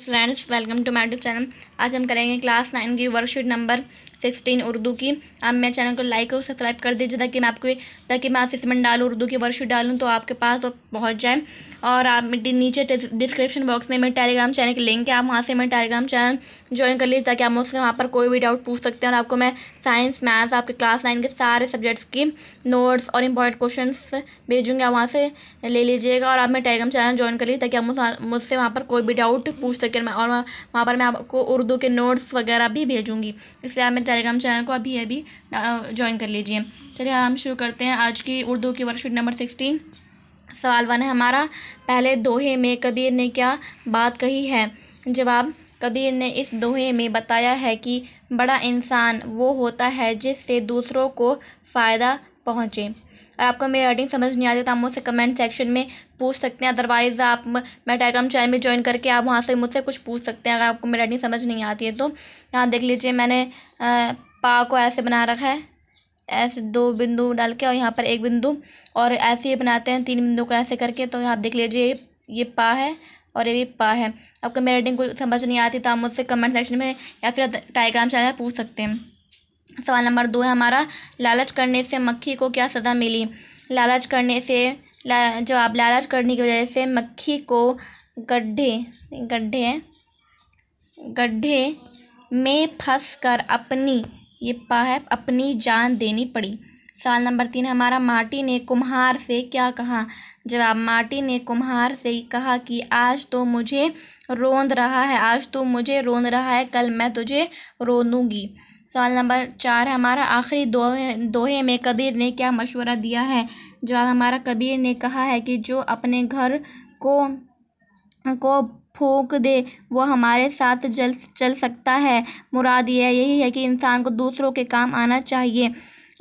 friends welcome to my tube channel आज हम करेंगे क्लास नाइन की वर्कशीट नंबर सिक्सटीन उर्दू की आप मेरे चैनल को लाइक और सब्सक्राइब कर दीजिए ताकि मैं आपको ताकि मैं असेसमेंट डालूँ उर्दू की वर्कशीट डालूँ तो आपके पास तो पहुँच जाए और आप नीचे डिस्क्रिप्शन बॉक्स में मेरे टेलीग्राम चैनल की लिंक है आप वहाँ से मेरे टेलीग्राम चैनल ज्वाइन कर लीजिए ताकि आप मुझसे वहाँ पर कोई भी डाउट पूछ सकते हैं और आपको मैं साइंस मैथ्स आपके क्लास नाइन के सारे सब्जेक्ट्स की नोट्स और इंपॉर्टेंट क्वेश्चन भेजूँगी आप वहाँ से ले लीजिएगा और आप मेरे टेलीग्राम चैनल ज्वाइन कर लीजिए ताकि आप मुझसे वहाँ पर कोई भी डाउट पूछ सकें और वहाँ पर मैं आपको उर्दू के नोट्स वगैरह भी भेजूँगी इसलिए आप मेरे टेलीग्राम चैनल को अभी अभी ज्वाइन कर लीजिए चलिए हम शुरू करते हैं आज की उर्दू की वर्कशीट नंबर सिक्सटीन सवाल वन है हमारा पहले दोहे में कबीर ने क्या बात कही है जवाब कबीर ने इस दोहे में बताया है कि बड़ा इंसान वो होता है जिससे दूसरों को फ़ायदा पहुँचें और आपको मेरी राइटिंग समझ नहीं आती तो आप मुझसे कमेंट सेक्शन में पूछ सकते हैं अदरवाइज़ आप मैं टेलीग्राम चैनल में ज्वाइन करके आप वहाँ से मुझसे कुछ पूछ सकते हैं अगर आपको मेरी राइटिंग समझ नहीं आती है तो यहाँ देख लीजिए मैंने पा को ऐसे बना रखा है ऐसे दो बिंदु डाल के और यहाँ पर एक बिंदु और ऐसे ही बनाते हैं तीन बिंदु को ऐसे करके तो यहाँ देख लीजिए ये पा है और ये भी पा है आपको मेरी राइटिंग को समझ नहीं आती तो आप मुझसे कमेंट सेक्शन में या फिर टेलीग्राम चैनल में पूछ सकते हैं सवाल नंबर दो है हमारा लालच करने से मक्खी को क्या सज़ा मिली लालच करने से ला, जवाब लालच करने की वजह से मक्खी को गड्ढे गड्ढे गड्ढे में फंस कर अपनी ये पा है अपनी जान देनी पड़ी सवाल नंबर तीन हमारा मार्टी ने कुम्हार से क्या कहा जवाब मार्टी ने कुम्हार से कहा कि आज तो मुझे रोंद रहा है आज तो मुझे रोंद रहा है कल मैं तुझे रोंदूँगी सवाल नंबर चार है हमारा आखिरी दोहे दोहे में कबीर ने क्या मशवरा दिया है जवाब हमारा कबीर ने कहा है कि जो अपने घर को को फूक दे वो हमारे साथ जल चल सकता है मुराद यह यही है कि इंसान को दूसरों के काम आना चाहिए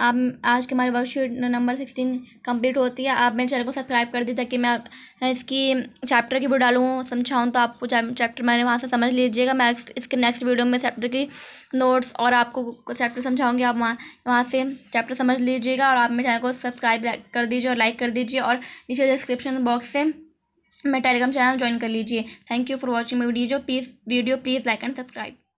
आप आज की हमारी वर्कशीट नंबर सिक्सटीन कंप्लीट होती है आप मेरे चैनल को सब्सक्राइब कर दी ताकि मैं इसकी चैप्टर की वीडियो डालूँ समझाऊँ तो आपको चैप्टर मैंने वहाँ से समझ लीजिएगा मैं इसके नेक्स्ट वीडियो में चैप्टर की नोट्स और आपको चैप्टर समझाऊँगी आप वहाँ वहाँ से चैप्टर समझ लीजिएगा और आप मेरे चैनल को सब्सक्राइब कर दीजिए और लाइक कर दीजिए और नीचे डिस्क्रिप्शन बॉक्स से मैं टेलीग्राम चैनल ज्वाइन कर लीजिए thank you for watching my video please video please like and subscribe